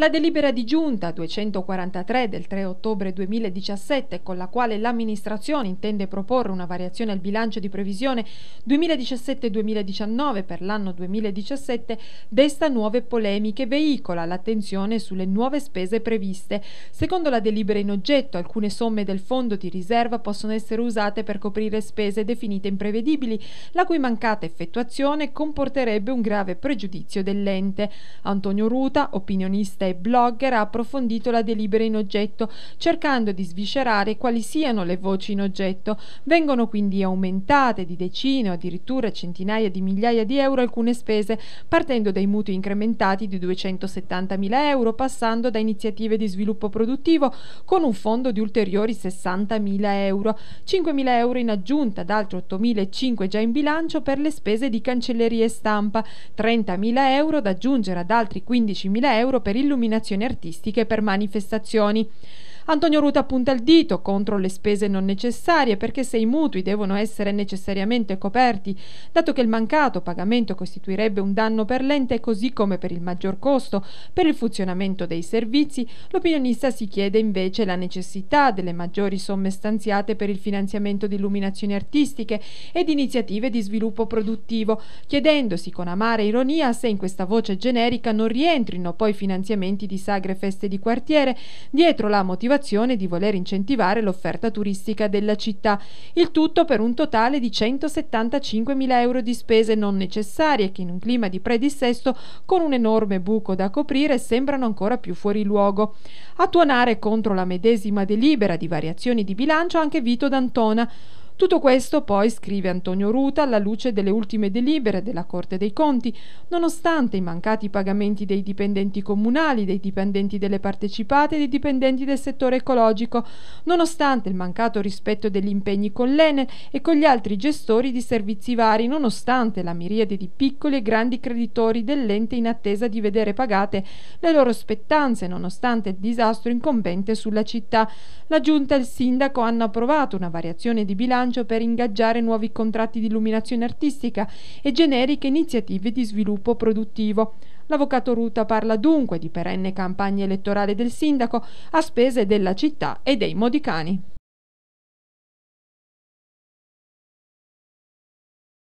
La delibera di giunta 243 del 3 ottobre 2017 con la quale l'amministrazione intende proporre una variazione al bilancio di previsione 2017-2019 per l'anno 2017 desta nuove polemiche e veicola l'attenzione sulle nuove spese previste. Secondo la delibera in oggetto alcune somme del fondo di riserva possono essere usate per coprire spese definite imprevedibili la cui mancata effettuazione comporterebbe un grave pregiudizio dell'ente. Antonio Ruta, opinionista e e blogger ha approfondito la delibera in oggetto, cercando di sviscerare quali siano le voci in oggetto. Vengono quindi aumentate di decine o addirittura centinaia di migliaia di euro alcune spese, partendo dai mutui incrementati di 270.000 euro, passando da iniziative di sviluppo produttivo con un fondo di ulteriori 60.000 euro, 5.000 euro in aggiunta ad altri 8.500 già in bilancio per le spese di cancelleria e stampa, 30.000 euro da aggiungere ad altri 15.000 euro per illuminare nominazioni artistiche per manifestazioni. Antonio Ruta punta il dito contro le spese non necessarie perché se i mutui devono essere necessariamente coperti, dato che il mancato pagamento costituirebbe un danno per l'ente così come per il maggior costo per il funzionamento dei servizi, l'opinionista si chiede invece la necessità delle maggiori somme stanziate per il finanziamento di illuminazioni artistiche ed iniziative di sviluppo produttivo, chiedendosi con amara ironia se in questa voce generica non rientrino poi finanziamenti di sagre feste di quartiere, dietro la motivazione motivazione di voler incentivare l'offerta turistica della città, il tutto per un totale di 175 mila euro di spese non necessarie che in un clima di predissesto con un enorme buco da coprire sembrano ancora più fuori luogo. A tuonare contro la medesima delibera di variazioni di bilancio anche Vito D'Antona, tutto questo poi, scrive Antonio Ruta, alla luce delle ultime delibere della Corte dei Conti, nonostante i mancati pagamenti dei dipendenti comunali, dei dipendenti delle partecipate e dei dipendenti del settore ecologico, nonostante il mancato rispetto degli impegni con l'Ene e con gli altri gestori di servizi vari, nonostante la miriade di piccoli e grandi creditori dell'ente in attesa di vedere pagate le loro spettanze, nonostante il disastro incombente sulla città. La Giunta e il Sindaco hanno approvato una variazione di bilancio bilancio per ingaggiare nuovi contratti di illuminazione artistica e generiche iniziative di sviluppo produttivo. L'avvocato Ruta parla dunque di perenne campagna elettorale del sindaco a spese della città e dei modicani.